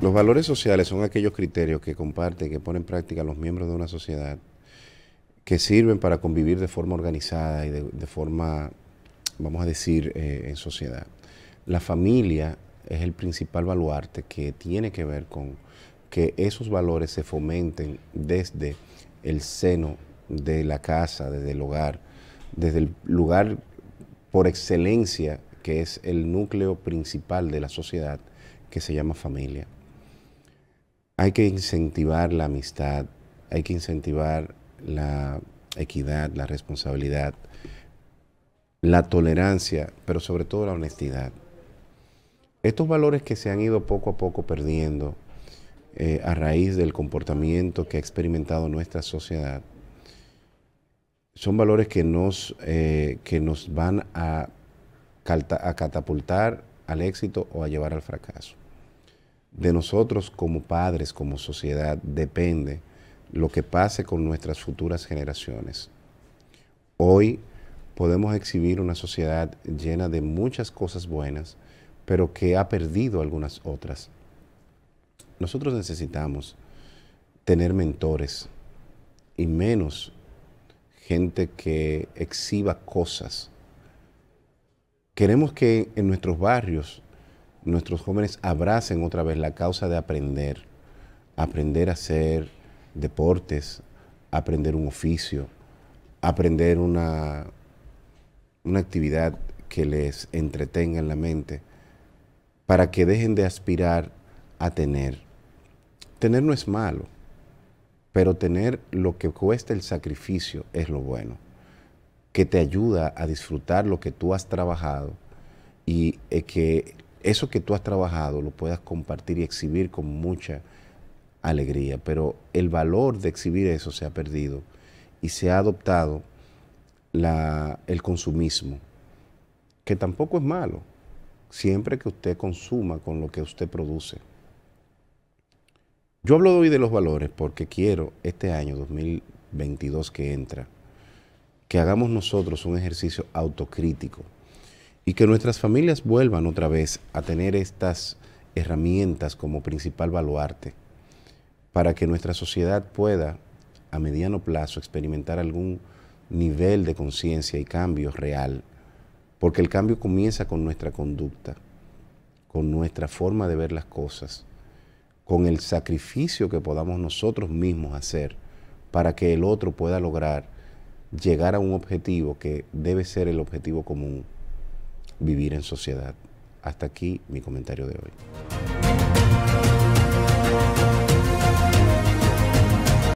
Los valores sociales son aquellos criterios que comparten, que ponen en práctica los miembros de una sociedad, que sirven para convivir de forma organizada y de, forma, vamos a decir, eh, en sociedad. La familia es el principal baluarte que tiene que ver con que esos valores se fomenten desde el seno de la casa, desde el hogar, desde el lugar por excelencia que es el núcleo principal de la sociedad, que se llama familia. Hay que incentivar la amistad, hay que incentivar la equidad, la responsabilidad, la tolerancia, pero sobre todo la honestidad. Estos valores que se han ido poco a poco perdiendo eh, a raíz del comportamiento que ha experimentado nuestra sociedad, son valores que nos, eh, que nos van a catapultar al éxito o a llevar al fracaso. De nosotros como padres, como sociedad, depende lo que pase con nuestras futuras generaciones. Hoy podemos exhibir una sociedad llena de muchas cosas buenas, pero que ha perdido algunas otras. Nosotros necesitamos tener mentores y menos gente que exhiba cosas. Queremos que en nuestros barrios nuestros jóvenes abracen otra vez la causa de aprender, aprender a hacer deportes, aprender un oficio, aprender una, una actividad que les entretenga en la mente, para que dejen de aspirar a tener. Tener no es malo, pero tener lo que cuesta el sacrificio es lo bueno, que te ayuda a disfrutar lo que tú has trabajado y eh, que eso que tú has trabajado lo puedas compartir y exhibir con mucha alegría, pero el valor de exhibir eso se ha perdido y se ha adoptado el consumismo, que tampoco es malo, siempre que usted consuma con lo que usted produce. Yo hablo hoy de los valores porque quiero este año 2022 que entra, que hagamos nosotros un ejercicio autocrítico y que nuestras familias vuelvan otra vez a tener estas herramientas como principal baluarte para que nuestra sociedad pueda a mediano plazo experimentar algún nivel de conciencia y cambio real, porque el cambio comienza con nuestra conducta, con nuestra forma de ver las cosas, con el sacrificio que podamos nosotros mismos hacer para que el otro pueda lograr llegar a un objetivo que debe ser el objetivo común vivir en sociedad. Hasta aquí mi comentario de hoy.